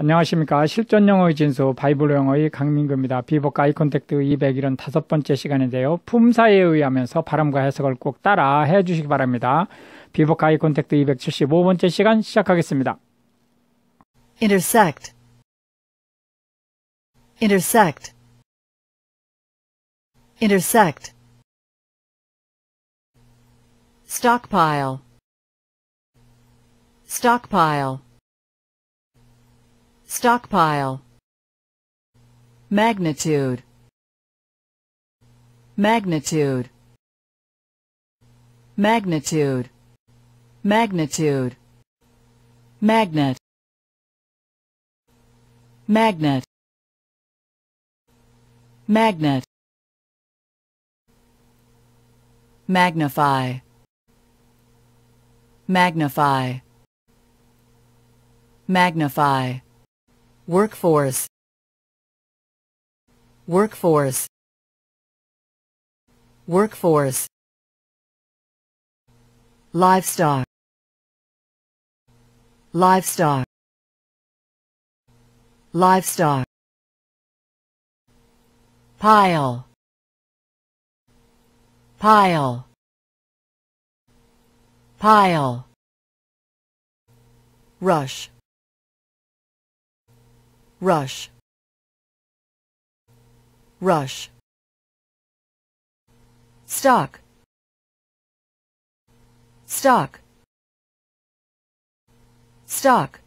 안녕하십니까. 실전 영어의 진수 바이블 영어의 강민규입니다. 비복 아이 컨택트 200일은 다섯 번째 시간인데요. 품사에 의하면서 발음과 해석을 꼭 따라 해주시기 바랍니다. 비복 아이 컨택트 275번째 시간 시작하겠습니다. intersect intersect intersect stockpile stockpile Stockpile. Magnitude. Magnitude. Magnitude. Magnitude. Magnet. Magnet. Magnet. Magnify. Magnify. Magnify workforce workforce workforce livestock livestock livestock pile pile pile rush rush rush stock stock stock